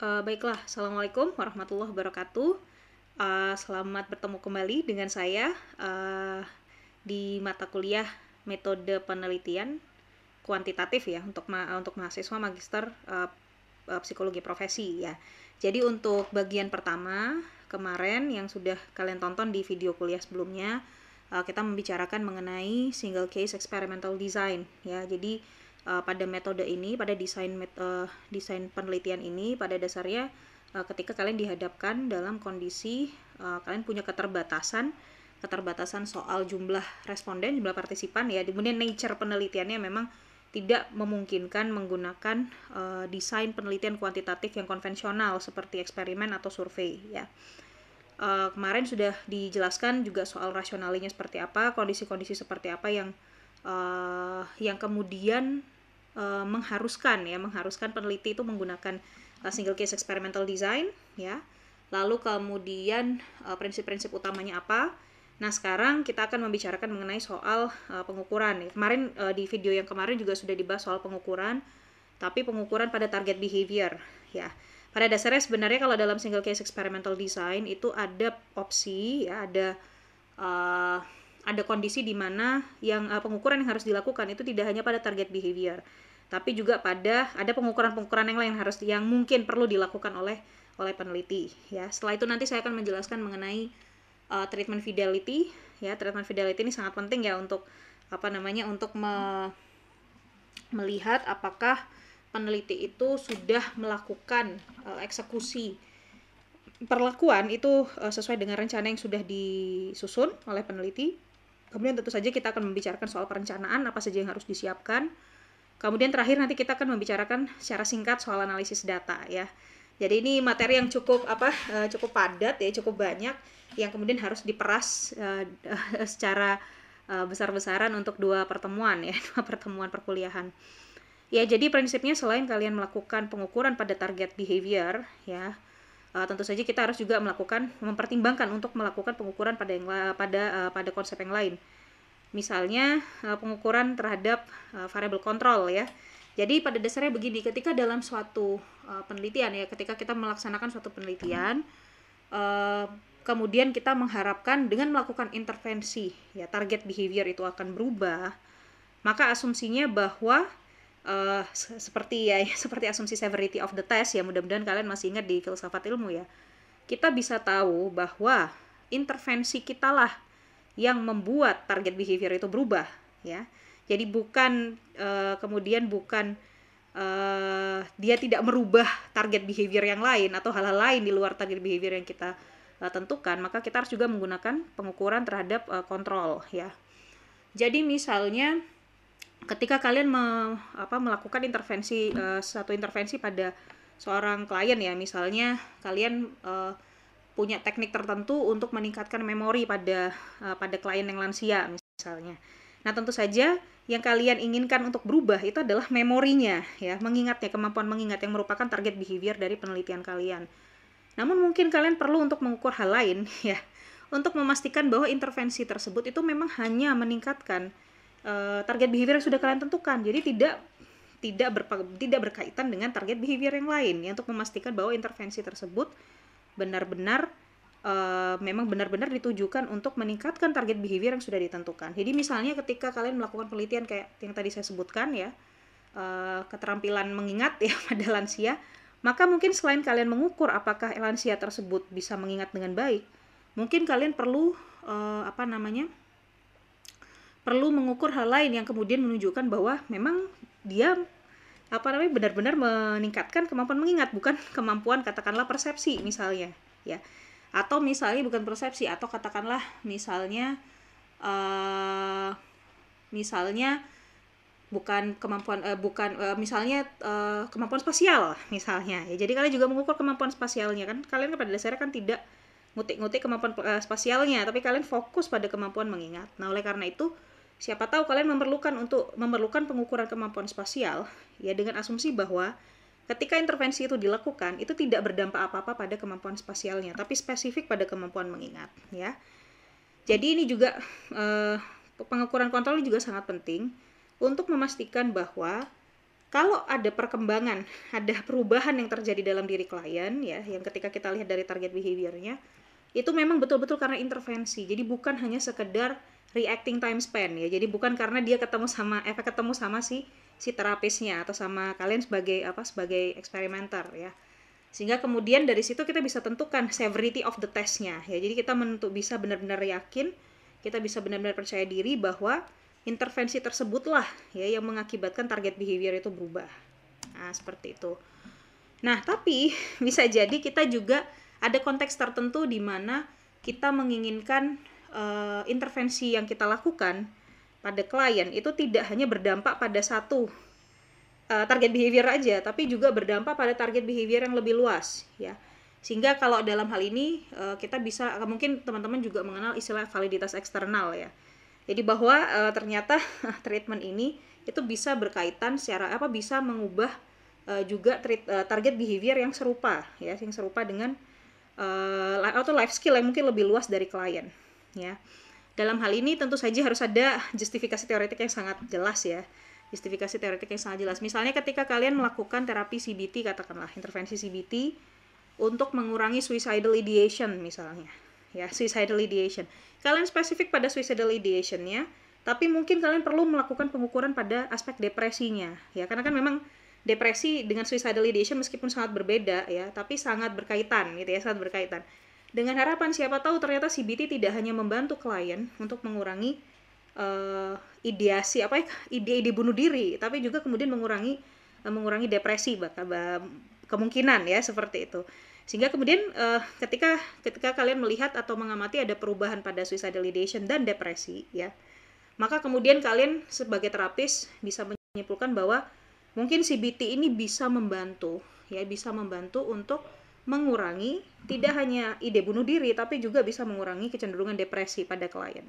Uh, baiklah, Assalamualaikum warahmatullahi wabarakatuh. Uh, selamat bertemu kembali dengan saya uh, di mata kuliah metode penelitian kuantitatif ya untuk ma untuk mahasiswa magister uh, psikologi profesi ya. Jadi untuk bagian pertama kemarin yang sudah kalian tonton di video kuliah sebelumnya uh, kita membicarakan mengenai single case experimental design ya. Jadi uh, pada metode ini, pada desain uh, desain penelitian ini pada dasarnya uh, ketika kalian dihadapkan dalam kondisi uh, kalian punya keterbatasan keterbatasan soal jumlah responden, jumlah partisipan ya. Kemudian nature penelitiannya memang tidak memungkinkan menggunakan uh, desain penelitian kuantitatif yang konvensional seperti eksperimen atau survei ya. Uh, kemarin sudah dijelaskan juga soal rasionalinya seperti apa, kondisi-kondisi seperti apa yang uh, yang kemudian Eh, mengharuskan ya mengharuskan peneliti itu menggunakan uh, single case experimental design ya lalu kemudian eh, prinsip-prinsip utamanya apa nah sekarang kita akan membicarakan mengenai soal uh, pengukuran ya. kemarin uh, di video yang kemarin juga sudah dibahas soal pengukuran tapi pengukuran pada target behavior ya pada dasarnya sebenarnya kalau dalam single case experimental design itu ada opsi ya ada uh, ada kondisi di mana yang uh, pengukuran yang harus dilakukan itu tidak hanya pada target behavior, tapi juga pada ada pengukuran-pengukuran yang lain yang harus yang mungkin perlu dilakukan oleh oleh peneliti ya. Setelah itu nanti saya akan menjelaskan mengenai uh, treatment fidelity ya. Treatment fidelity ini sangat penting ya untuk apa namanya untuk me melihat apakah peneliti itu sudah melakukan uh, eksekusi perlakuan itu uh, sesuai dengan rencana yang sudah disusun oleh peneliti Kemudian tentu saja kita akan membicarakan soal perencanaan apa saja yang harus disiapkan. Kemudian terakhir nanti kita akan membicarakan secara singkat soal analisis data ya. Jadi ini materi yang cukup apa eh, cukup padat ya, cukup banyak yang kemudian harus diperas eh, secara eh, besar-besaran untuk dua pertemuan ya, dua pertemuan perkuliahan. Ya, jadi prinsipnya selain kalian melakukan pengukuran pada target behavior ya, uh, tentu saja kita harus juga melakukan mempertimbangkan untuk melakukan pengukuran pada yang pada uh, pada konsep yang lain. Misalnya uh, pengukuran terhadap uh, variable control ya. Jadi pada dasarnya begini, ketika dalam suatu uh, penelitian ya, ketika kita melaksanakan suatu penelitian uh, kemudian kita mengharapkan dengan melakukan intervensi ya target behavior itu akan berubah, maka asumsinya bahwa uh, seperti ya seperti asumsi severity of the test ya mudah-mudahan kalian masih ingat di filsafat ilmu ya kita bisa tahu bahwa intervensi kita lah yang membuat target behavior itu berubah ya jadi bukan uh, kemudian bukan uh, dia tidak merubah target behavior yang lain atau hal-hal lain di luar target behavior yang kita uh, tentukan maka kita harus juga menggunakan pengukuran terhadap uh, kontrol ya jadi misalnya ketika kalian me, apa, melakukan intervensi uh, eh, satu intervensi pada seorang klien ya misalnya kalian uh, punya teknik tertentu untuk meningkatkan memori pada uh, pada klien yang lansia misalnya nah tentu saja yang kalian inginkan untuk berubah itu adalah memorinya ya mengingatnya kemampuan mengingat yang merupakan target behavior dari penelitian kalian namun mungkin kalian perlu untuk mengukur hal lain ya untuk memastikan bahwa intervensi tersebut itu memang hanya meningkatkan Eh, target behavior yang sudah kalian tentukan. Jadi tidak tidak berpa, tidak berkaitan dengan target behavior yang lain ya, untuk memastikan bahwa intervensi tersebut benar-benar uh, memang benar-benar ditujukan untuk meningkatkan target behavior yang sudah ditentukan. Jadi misalnya ketika kalian melakukan penelitian kayak yang tadi saya sebutkan ya, uh, keterampilan mengingat ya pada lansia, maka mungkin selain kalian mengukur apakah lansia tersebut bisa mengingat dengan baik, mungkin kalian perlu uh, apa namanya? perlu mengukur hal lain yang kemudian menunjukkan bahwa memang dia apa namanya benar-benar meningkatkan kemampuan mengingat bukan kemampuan katakanlah persepsi misalnya ya atau misalnya bukan persepsi atau katakanlah misalnya uh, misalnya bukan kemampuan uh, bukan uh, misalnya uh, kemampuan spasial misalnya ya jadi kalian juga mengukur kemampuan spasialnya kan kalian kan pada dasarnya kan tidak ngutik-ngutik kemampuan uh, spasialnya tapi kalian fokus pada kemampuan mengingat nah oleh karena itu Siapa tahu kalian memerlukan untuk memerlukan pengukuran kemampuan spasial ya dengan asumsi bahwa ketika intervensi itu dilakukan itu tidak berdampak apa-apa pada kemampuan spasialnya tapi spesifik pada kemampuan mengingat ya. Jadi ini juga eh, pengukuran kontrol juga sangat penting untuk memastikan bahwa kalau ada perkembangan, ada perubahan yang terjadi dalam diri klien ya, yang ketika kita lihat dari target behaviornya, itu memang betul-betul karena intervensi. Jadi bukan hanya sekedar reacting time span ya. Jadi bukan karena dia ketemu sama efek eh, ketemu sama si si terapisnya atau sama kalian sebagai apa sebagai eksperimenter ya. Sehingga kemudian dari situ kita bisa tentukan severity of the testnya ya. Jadi kita menentu bisa benar-benar yakin, kita bisa benar-benar percaya diri bahwa intervensi tersebutlah ya yang mengakibatkan target behavior itu berubah. Nah, seperti itu. Nah, tapi bisa jadi kita juga ada konteks tertentu di mana kita menginginkan uh, intervensi yang kita lakukan pada klien itu tidak hanya berdampak pada satu uh, target behavior aja, tapi juga berdampak pada target behavior yang lebih luas, ya. Sehingga kalau dalam hal ini uh, kita bisa mungkin teman-teman juga mengenal istilah validitas eksternal ya. Jadi bahwa uh, ternyata treatment ini itu bisa berkaitan secara apa bisa mengubah uh, juga treat, uh, target behavior yang serupa ya, yang serupa dengan atau life skill yang mungkin lebih luas dari klien ya. Dalam hal ini tentu saja harus ada justifikasi teoretik yang sangat jelas ya. Justifikasi teoretik yang sangat jelas. Misalnya ketika kalian melakukan terapi CBT katakanlah intervensi CBT untuk mengurangi suicidal ideation misalnya. Ya, suicidal ideation. Kalian spesifik pada suicidal ideation ya, tapi mungkin kalian perlu melakukan pengukuran pada aspek depresinya ya. Karena kan memang depresi dengan suicidal ideation meskipun sangat berbeda ya, tapi sangat berkaitan gitu ya, sangat berkaitan. Dengan harapan siapa tahu ternyata CBT tidak hanya membantu klien untuk mengurangi uh, ideasi apa ya ide-ide bunuh diri, tapi juga kemudian mengurangi uh, mengurangi depresi bakal kemungkinan ya seperti itu. Sehingga kemudian uh, ketika ketika kalian melihat atau mengamati ada perubahan pada suicidal ideation dan depresi ya, maka kemudian kalian sebagai terapis bisa menyimpulkan bahwa mungkin CBT ini bisa membantu ya bisa membantu untuk mengurangi tidak hanya ide bunuh diri tapi juga bisa mengurangi kecenderungan depresi pada klien.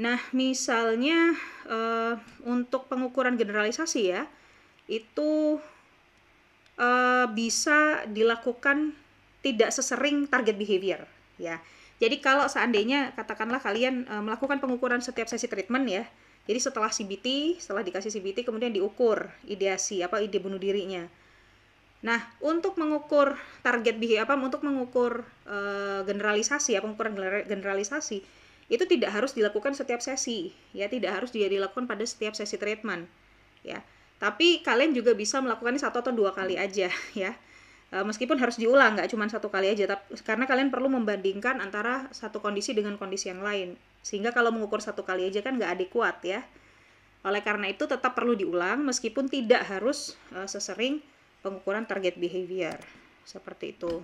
Nah, misalnya uh, untuk pengukuran generalisasi ya, itu uh, bisa dilakukan tidak sesering target behavior ya. Jadi kalau seandainya katakanlah kalian uh, melakukan pengukuran setiap sesi treatment ya, jadi setelah CBT, setelah dikasih CBT kemudian diukur ideasi apa ide bunuh dirinya Nah, untuk mengukur target bi apa untuk mengukur e, generalisasi ya pengukuran generalisasi itu tidak harus dilakukan setiap sesi ya, tidak harus dia dilakukan pada setiap sesi treatment ya. Tapi kalian juga bisa melakukannya satu atau dua kali aja ya. E, meskipun harus diulang nggak cuma satu kali aja tapi karena kalian perlu membandingkan antara satu kondisi dengan kondisi yang lain. Sehingga kalau mengukur satu kali aja kan nggak adekuat ya. Oleh karena itu tetap perlu diulang meskipun tidak harus e, sesering pengukuran target behavior seperti itu.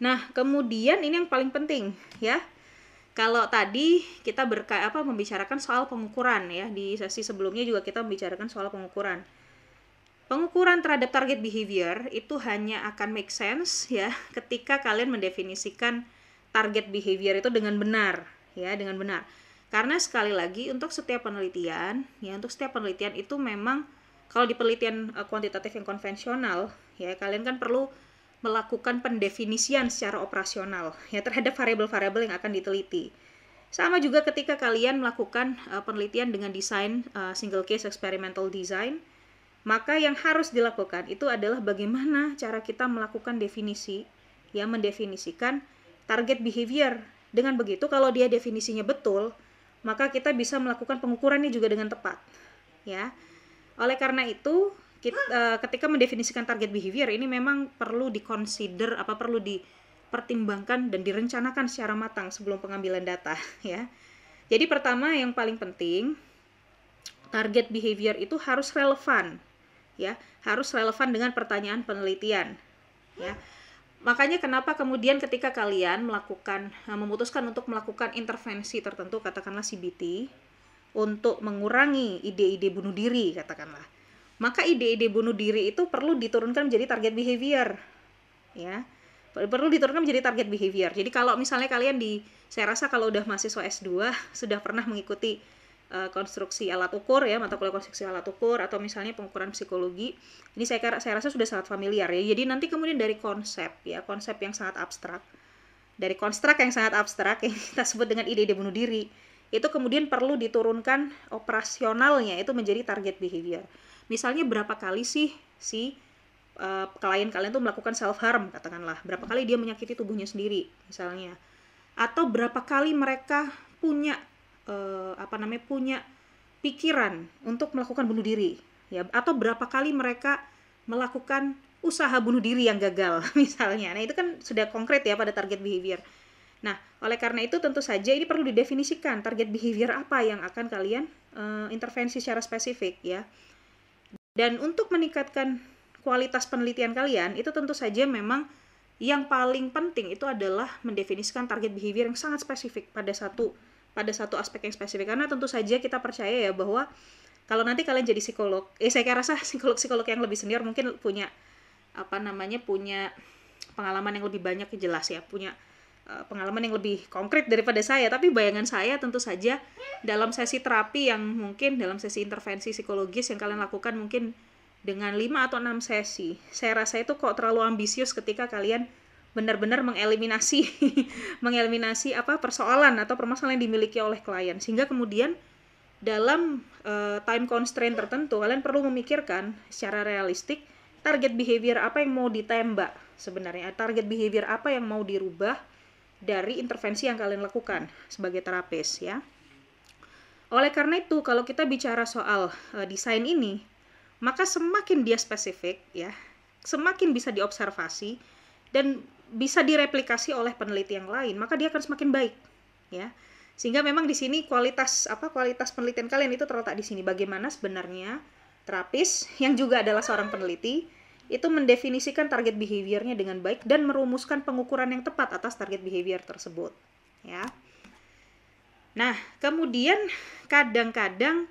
Nah, kemudian ini yang paling penting ya. Kalau tadi kita berka apa membicarakan soal pengukuran ya di sesi sebelumnya juga kita membicarakan soal pengukuran. Pengukuran terhadap target behavior itu hanya akan make sense ya ketika kalian mendefinisikan target behavior itu dengan benar ya dengan benar. Karena sekali lagi untuk setiap penelitian ya untuk setiap penelitian itu memang kalau di penelitian uh, kuantitatif yang konvensional ya kalian kan perlu melakukan pendefinisian secara operasional ya terhadap variabel-variabel yang akan diteliti. Sama juga ketika kalian melakukan uh, penelitian dengan desain uh, single case experimental design, maka yang harus dilakukan itu adalah bagaimana cara kita melakukan definisi ya mendefinisikan target behavior. Dengan begitu kalau dia definisinya betul, maka kita bisa melakukan pengukurannya juga dengan tepat. Ya. Oleh karena itu, kita, uh, eh, ketika mendefinisikan target behavior ini memang perlu dikonsider apa perlu dipertimbangkan dan direncanakan secara matang sebelum pengambilan data ya. Jadi pertama yang paling penting target behavior itu harus relevan ya, harus relevan dengan pertanyaan penelitian ya. Makanya kenapa kemudian ketika kalian melakukan eh, memutuskan untuk melakukan intervensi tertentu katakanlah CBT untuk mengurangi ide-ide bunuh diri katakanlah maka ide-ide bunuh diri itu perlu diturunkan menjadi target behavior ya perlu diturunkan menjadi target behavior jadi kalau misalnya kalian di saya rasa kalau udah mahasiswa S2 sudah pernah mengikuti eh, konstruksi alat ukur ya mata kuliah konstruksi alat ukur atau misalnya pengukuran psikologi ini saya saya rasa sudah sangat familiar ya jadi nanti kemudian dari konsep ya konsep yang sangat abstrak dari konstruk yang sangat abstrak yang kita sebut dengan ide-ide bunuh diri itu kemudian perlu diturunkan operasionalnya itu menjadi target behavior. Misalnya berapa kali sih si uh, klien kalian tuh melakukan self harm katakanlah, berapa kali dia menyakiti tubuhnya sendiri misalnya. Atau berapa kali mereka punya uh, apa namanya punya pikiran untuk melakukan bunuh diri ya atau berapa kali mereka melakukan usaha bunuh diri yang gagal misalnya. Nah, itu kan sudah konkret ya pada target behavior Nah, oleh karena itu tentu saja ini perlu didefinisikan target behavior apa yang akan kalian uh, intervensi secara spesifik ya. Dan untuk meningkatkan kualitas penelitian kalian itu tentu saja memang yang paling penting itu adalah mendefinisikan target behavior yang sangat spesifik pada satu pada satu aspek yang spesifik karena tentu saja kita percaya ya bahwa kalau nanti kalian jadi psikolog, eh saya rasa psikolog-psikolog yang lebih senior mungkin punya apa namanya punya pengalaman yang lebih banyak jelas ya, punya Eh, pengalaman yang lebih konkret daripada saya tapi bayangan saya tentu saja dalam sesi terapi yang mungkin dalam sesi intervensi psikologis yang kalian lakukan mungkin dengan 5 atau 6 sesi saya rasa itu kok terlalu ambisius ketika kalian benar-benar mengeliminasi mengeliminasi apa persoalan atau permasalahan yang dimiliki oleh klien sehingga kemudian dalam uh, time constraint tertentu kalian perlu memikirkan secara realistik target behavior apa yang mau ditembak sebenarnya target behavior apa yang mau dirubah dari intervensi yang kalian lakukan sebagai terapis ya. Oleh karena itu, kalau kita bicara soal uh, desain ini, maka semakin dia spesifik ya, semakin bisa diobservasi dan bisa direplikasi oleh peneliti yang lain, maka dia akan semakin baik ya. Sehingga memang di sini kualitas apa kualitas penelitian kalian itu terletak di sini bagaimana sebenarnya terapis yang juga adalah seorang peneliti itu mendefinisikan target behaviornya dengan baik dan merumuskan pengukuran yang tepat atas target behavior tersebut ya nah kemudian kadang-kadang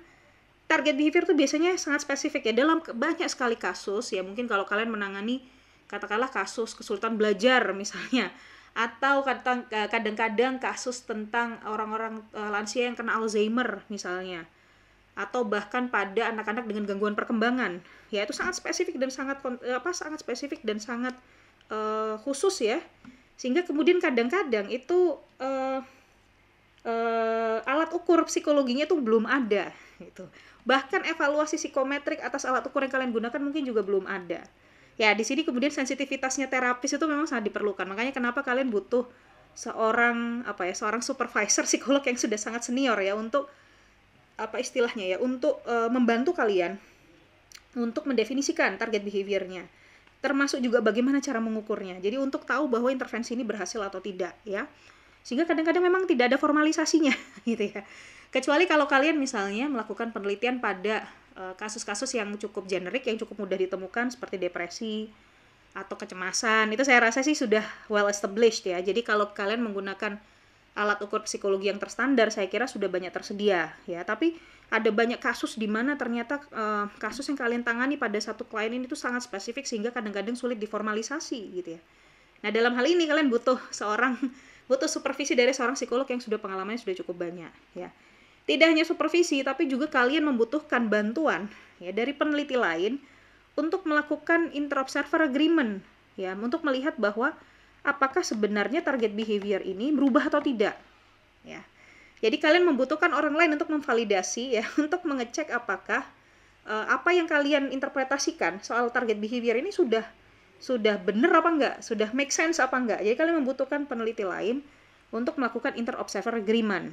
target behavior itu biasanya sangat spesifik ya dalam banyak sekali kasus ya mungkin kalau kalian menangani katakanlah kasus kesulitan belajar misalnya atau kadang-kadang kasus tentang orang-orang eh, lansia yang kena Alzheimer misalnya atau bahkan pada anak-anak dengan gangguan perkembangan ya itu sangat spesifik dan sangat eh, apa sangat spesifik dan sangat uh, khusus ya sehingga kemudian kadang-kadang itu uh, uh, alat ukur psikologinya itu belum ada gitu bahkan evaluasi psikometrik atas alat ukur yang kalian gunakan mungkin juga belum ada ya di sini kemudian sensitivitasnya terapis itu memang sangat diperlukan makanya kenapa kalian butuh seorang apa ya seorang supervisor psikolog yang sudah sangat senior ya untuk apa istilahnya ya untuk e, membantu kalian untuk mendefinisikan target behaviornya termasuk juga bagaimana cara mengukurnya jadi untuk tahu bahwa intervensi ini berhasil atau tidak ya sehingga kadang-kadang memang tidak ada formalisasinya gitu ya kecuali kalau kalian misalnya melakukan penelitian pada eh, kasus-kasus e, yang cukup generik yang cukup mudah ditemukan seperti depresi atau kecemasan itu saya rasa sih sudah well established ya jadi kalau kalian menggunakan alat ukur psikologi yang terstandar saya kira sudah banyak tersedia ya tapi ada banyak kasus di mana ternyata uh, kasus yang kalian tangani pada satu klien ini itu sangat spesifik sehingga kadang-kadang sulit diformalisasi gitu ya nah dalam hal ini kalian butuh seorang butuh supervisi dari seorang psikolog yang sudah pengalamannya sudah cukup banyak ya tidak hanya supervisi tapi juga kalian membutuhkan bantuan ya dari peneliti lain untuk melakukan interobserver agreement ya untuk melihat bahwa apakah sebenarnya target behavior ini berubah atau tidak. Ya. Jadi kalian membutuhkan orang lain untuk memvalidasi ya, untuk mengecek apakah uh, apa yang kalian interpretasikan soal target behavior ini sudah sudah benar apa enggak, sudah make sense apa enggak. Jadi kalian membutuhkan peneliti lain untuk melakukan interobserver agreement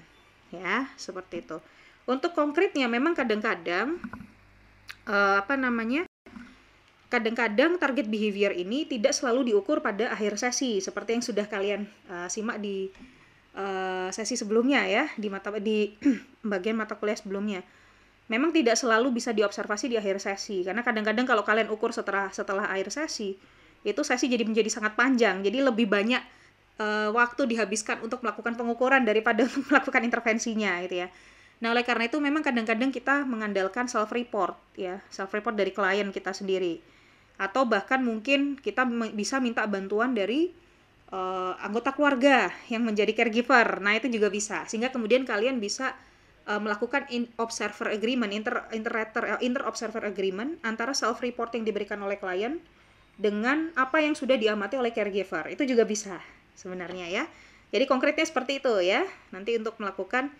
ya, seperti itu. Untuk konkretnya memang kadang-kadang uh, apa namanya? Kadang-kadang target behavior ini tidak selalu diukur pada akhir sesi seperti yang sudah kalian uh, simak di uh, sesi sebelumnya ya di mata di bagian mata kuliah sebelumnya. Memang tidak selalu bisa diobservasi di akhir sesi karena kadang-kadang kalau kalian ukur setelah setelah akhir sesi itu sesi jadi menjadi sangat panjang. Jadi lebih banyak uh, waktu dihabiskan untuk melakukan pengukuran daripada untuk melakukan intervensinya gitu ya. Nah, oleh karena itu memang kadang-kadang kita mengandalkan self report ya, self report dari klien kita sendiri atau bahkan mungkin kita bisa minta bantuan dari uh, anggota keluarga yang menjadi caregiver. Nah, itu juga bisa. Sehingga kemudian kalian bisa uh, melakukan in observer agreement, inter uh, eh, inter observer agreement antara self reporting diberikan oleh klien dengan apa yang sudah diamati oleh caregiver. Itu juga bisa sebenarnya ya. Jadi konkretnya seperti itu ya. Nanti untuk melakukan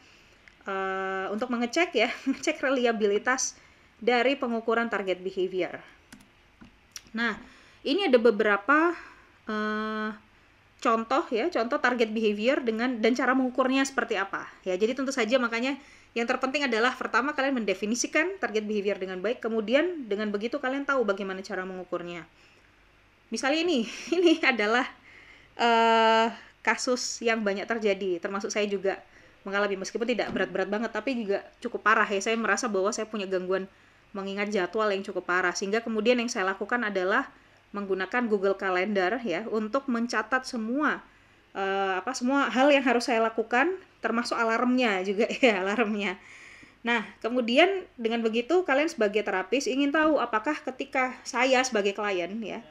uh, untuk mengecek ya, mengecek reliabilitas dari pengukuran target behavior. Nah, ini ada beberapa uh, contoh ya, contoh target behavior dengan dan cara mengukurnya seperti apa. Ya, jadi tentu saja makanya yang terpenting adalah pertama kalian mendefinisikan target behavior dengan baik, kemudian dengan begitu kalian tahu bagaimana cara mengukurnya. Misalnya ini, ini adalah uh, kasus yang banyak terjadi, termasuk saya juga mengalami meskipun tidak berat-berat banget tapi juga cukup parah ya. Saya merasa bahwa saya punya gangguan mengingat jadwal yang cukup parah. Sehingga kemudian yang saya lakukan adalah menggunakan Google Calendar ya untuk mencatat semua uh, apa semua hal yang harus saya lakukan termasuk alarmnya juga ya alarmnya. Nah, kemudian dengan begitu kalian sebagai terapis ingin tahu apakah ketika saya sebagai klien ya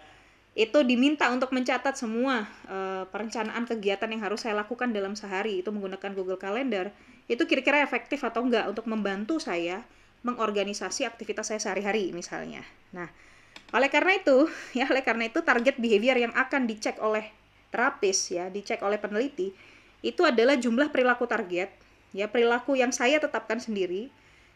itu diminta untuk mencatat semua uh, perencanaan kegiatan yang harus saya lakukan dalam sehari itu menggunakan Google Calendar itu kira-kira efektif atau enggak untuk membantu saya mengorganisasi aktivitas saya sehari-hari misalnya. Nah, oleh karena itu, ya oleh karena itu target behavior yang akan dicek oleh terapis ya, dicek oleh peneliti itu adalah jumlah perilaku target, ya perilaku yang saya tetapkan sendiri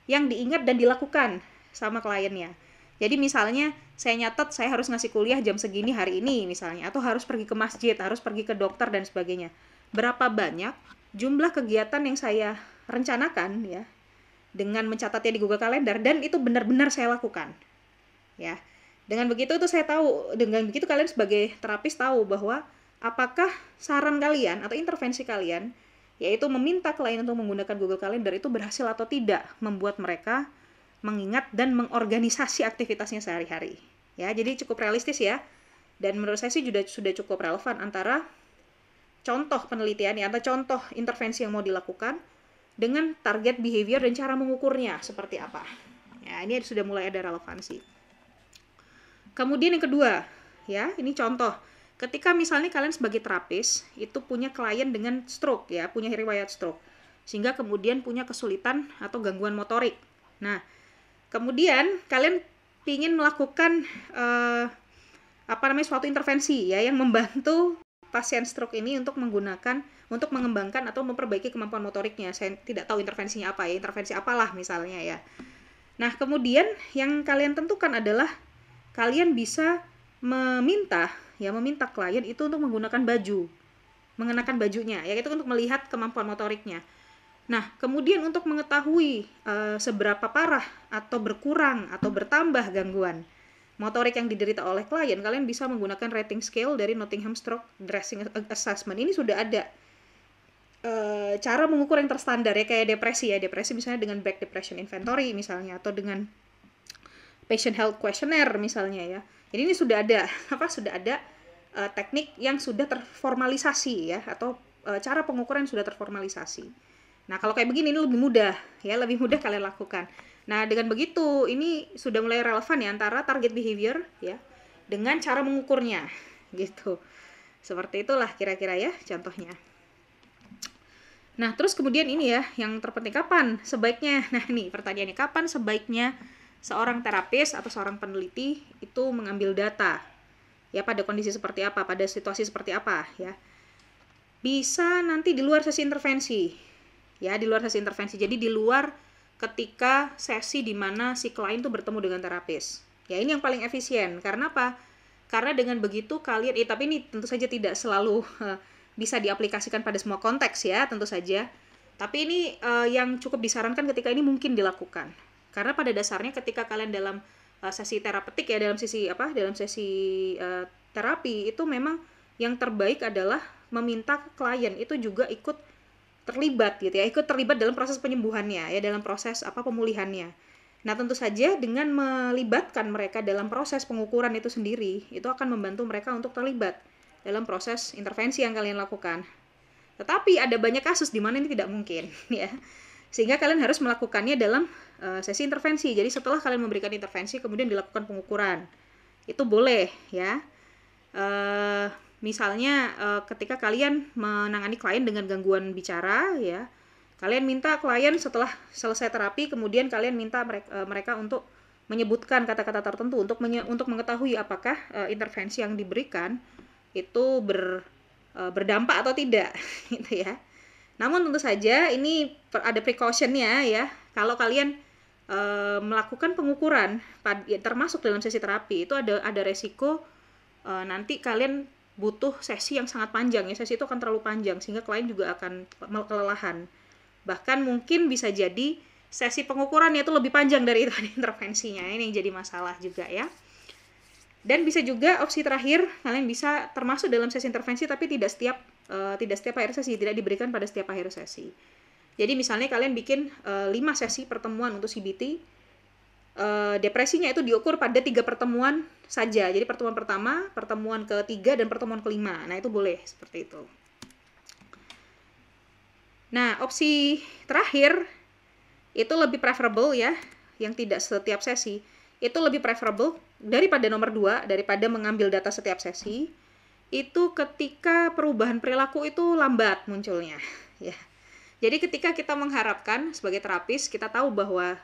yang diingat dan dilakukan sama kliennya. Jadi misalnya saya nyatet saya harus ngasih kuliah jam segini hari ini misalnya atau harus pergi ke masjid, harus pergi ke dokter dan sebagainya. Berapa banyak jumlah kegiatan yang saya rencanakan ya dengan mencatatnya di Google Calendar dan itu benar-benar saya lakukan. Ya. Dengan begitu itu saya tahu, dengan begitu kalian sebagai terapis tahu bahwa apakah saran kalian atau intervensi kalian yaitu meminta klien untuk menggunakan Google Calendar itu berhasil atau tidak membuat mereka mengingat dan mengorganisasi aktivitasnya sehari-hari. Ya, jadi cukup realistis ya. Dan menurut saya sih sudah sudah cukup relevan antara contoh penelitian ya, atau contoh intervensi yang mau dilakukan dengan target behavior dan cara mengukurnya seperti apa. Ya, ini sudah mulai ada relevansi. Kemudian yang kedua, ya, ini contoh. Ketika misalnya kalian sebagai terapis itu punya klien dengan stroke ya, punya riwayat stroke sehingga kemudian punya kesulitan atau gangguan motorik. Nah, kemudian kalian ingin melakukan eh, apa namanya suatu intervensi ya yang membantu pasien stroke ini untuk menggunakan untuk mengembangkan atau memperbaiki kemampuan motoriknya. Saya tidak tahu intervensinya apa ya, intervensi apalah misalnya ya. Nah, kemudian yang kalian tentukan adalah kalian bisa meminta ya meminta klien itu untuk menggunakan baju mengenakan bajunya ya itu untuk melihat kemampuan motoriknya nah kemudian untuk mengetahui e, seberapa parah atau berkurang atau bertambah gangguan motorik yang diderita oleh klien kalian bisa menggunakan rating scale dari Nottingham Stroke Dressing Assessment ini sudah ada Eh, cara mengukur yang terstandar ya kayak depresi ya depresi misalnya dengan back Depression Inventory misalnya atau dengan Patient Health Questionnaire misalnya ya jadi ini sudah ada apa sudah ada uh, teknik yang sudah terformalisasi ya atau uh, cara pengukuran sudah terformalisasi nah kalau kayak begini ini lebih mudah ya lebih mudah kalian lakukan nah dengan begitu ini sudah mulai relevan ya antara target behavior ya dengan cara mengukurnya gitu seperti itulah kira-kira ya contohnya Nah, terus kemudian ini ya, yang terpenting kapan sebaiknya. Nah, ini pertanyaannya kapan sebaiknya seorang terapis atau seorang peneliti itu mengambil data? Ya, pada kondisi seperti apa, pada situasi seperti apa, ya. Bisa nanti di luar sesi intervensi. Ya, di luar sesi intervensi. Jadi di luar ketika sesi di mana si klien tuh bertemu dengan terapis. Ya, ini yang paling efisien. Karena apa? Karena dengan begitu kalian, eh, tapi ini tentu saja tidak selalu eh, bisa diaplikasikan pada semua konteks ya tentu saja. Tapi ini uh, yang cukup disarankan ketika ini mungkin dilakukan. Karena pada dasarnya ketika kalian dalam uh, sesi terapeutik ya dalam sesi apa? dalam sesi uh, terapi itu memang yang terbaik adalah meminta klien itu juga ikut terlibat gitu ya, ikut terlibat dalam proses penyembuhannya ya, dalam proses apa pemulihannya. Nah, tentu saja dengan melibatkan mereka dalam proses pengukuran itu sendiri, itu akan membantu mereka untuk terlibat dalam proses intervensi yang kalian lakukan. Tetapi ada banyak kasus di mana ini tidak mungkin, ya. Sehingga kalian harus melakukannya dalam eh, sesi intervensi. Jadi setelah kalian memberikan intervensi, kemudian dilakukan pengukuran, itu boleh, ya. Uh, misalnya uh, ketika kalian menangani klien dengan gangguan bicara, ya, kalian minta klien setelah selesai terapi, kemudian kalian minta mereka, uh, mereka untuk menyebutkan kata-kata tertentu untuk menye untuk mengetahui apakah uh, intervensi yang diberikan itu ber, eh, berdampak atau tidak gitu ya. Namun tentu saja ini ada precautionnya ya. Kalau kalian e, melakukan pengukuran ya, termasuk dalam sesi terapi itu ada ada resiko e, nanti kalian butuh sesi yang sangat panjang ya sesi itu akan terlalu panjang sehingga klien juga akan kelelahan bahkan mungkin bisa jadi sesi pengukuran itu lebih panjang dari itu intervensinya ini yang jadi masalah juga ya dan bisa juga opsi terakhir kalian bisa termasuk dalam sesi intervensi tapi tidak setiap uh, tidak setiap akhir sesi tidak diberikan pada setiap akhir sesi. Jadi misalnya kalian bikin uh, eh, 5 sesi pertemuan untuk CBT uh, eh, depresinya itu diukur pada tiga pertemuan saja. Jadi pertemuan pertama, pertemuan ketiga dan pertemuan kelima. Nah, itu boleh seperti itu. Nah, opsi terakhir itu lebih preferable ya, yang tidak setiap sesi itu lebih preferable daripada nomor dua daripada mengambil data setiap sesi itu ketika perubahan perilaku itu lambat munculnya ya jadi ketika kita mengharapkan sebagai terapis kita tahu bahwa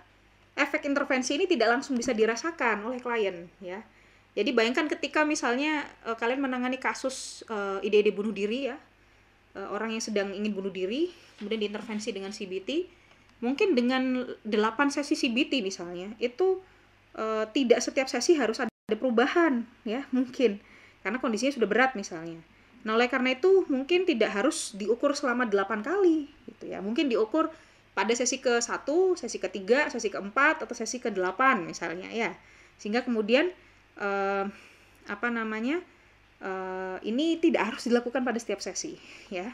efek intervensi ini tidak langsung bisa dirasakan oleh klien ya jadi bayangkan ketika misalnya e, kalian menangani kasus eh, ide-ide bunuh diri ya e, orang yang sedang ingin bunuh diri kemudian diintervensi dengan CBT mungkin dengan delapan sesi CBT misalnya itu e, tidak setiap sesi harus ada perubahan ya mungkin karena kondisinya sudah berat misalnya. Nah, oleh karena itu mungkin tidak harus diukur selama 8 kali gitu ya. Mungkin diukur pada sesi ke satu, sesi ke-3, sesi ke-4 atau sesi ke delapan misalnya ya. Sehingga kemudian eh, apa namanya? Eh, ini tidak harus dilakukan pada setiap sesi ya.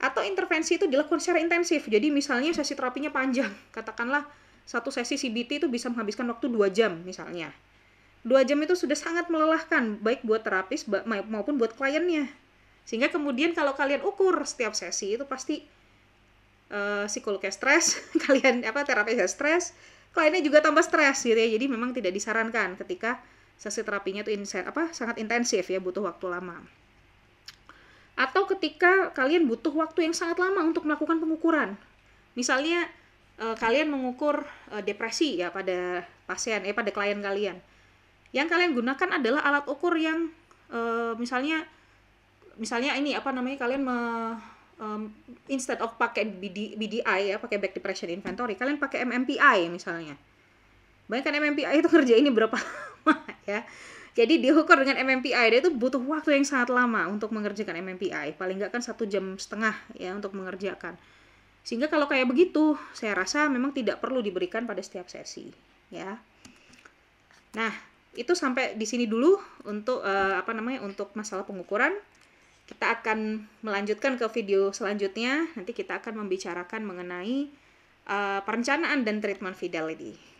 Atau intervensi itu dilakukan secara intensif. Jadi misalnya sesi terapinya panjang, katakanlah satu sesi CBT itu bisa menghabiskan waktu dua jam misalnya. dua jam itu sudah sangat melelahkan baik buat terapis maupun buat kliennya. Sehingga kemudian kalau kalian ukur setiap sesi itu pasti uh, eh, psikolognya stres, kalian apa terapisnya stres, kliennya juga tambah stres gitu ya. Jadi memang tidak disarankan ketika sesi terapinya itu insen, apa sangat intensif ya, butuh waktu lama atau ketika kalian butuh waktu yang sangat lama untuk melakukan pengukuran. Misalnya e, kalian mengukur e, depresi ya pada pasien eh pada klien kalian yang kalian gunakan adalah alat ukur yang e, misalnya misalnya ini apa namanya kalian me, um, instead of pakai BD, BDI ya pakai back depression inventory kalian pakai MMPI misalnya bayangkan MMPI itu kerja ini berapa lama ya jadi diukur dengan MMPI dia itu butuh waktu yang sangat lama untuk mengerjakan MMPI paling nggak kan satu jam setengah ya untuk mengerjakan sehingga kalau kayak begitu, saya rasa memang tidak perlu diberikan pada setiap sesi, ya. Nah, itu sampai di sini dulu untuk uh, apa namanya? untuk masalah pengukuran. Kita akan melanjutkan ke video selanjutnya. Nanti kita akan membicarakan mengenai uh, perencanaan dan treatment fidelity.